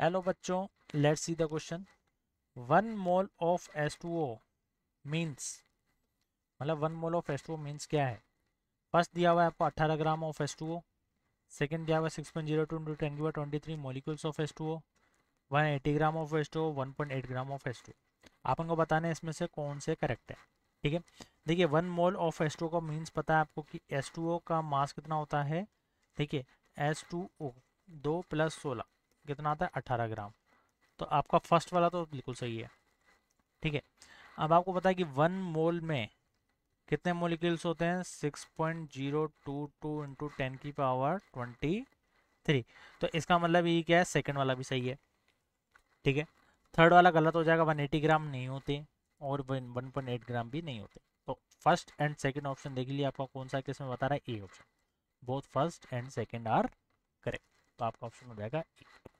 hello बच्चों let's see the question one mole of S two O means मतलब one mole of S two O means क्या है first दिया हुआ है आपको अट्ठारह gram of S two O second दिया हुआ है six point zero two into ten twenty three molecules of S two O one eighty gram of S two O one point eight gram of S two आप उनको बताना है इसमें से कौन से करेक्ट है ठीक है देखिए one mole of S two O का मीन्स पता है आपको कि एस टू ओ का मास कितना होता है ठीक है एस टू ओ दो प्लस सोलह कितना आता है अट्ठारह ग्राम तो आपका फर्स्ट वाला तो बिल्कुल सही है ठीक है अब आपको पता है कि वन मोल में कितने मोलिक्यूल्स होते हैं six point zero two two into ten की पावर ट्वेंटी थ्री तो इसका मतलब ये क्या है सेकेंड वाला भी सही है ठीक है थर्ड वाला गलत हो जाएगा वन एटी ग्राम नहीं होते और वन पॉइंट एट ग्राम भी नहीं होते तो फर्स्ट एंड सेकेंड ऑप्शन देख लिया आपका कौन सा किस में बता रहा है A option both first and second are correct तो आपका ऑप्शन हो जाएगा ए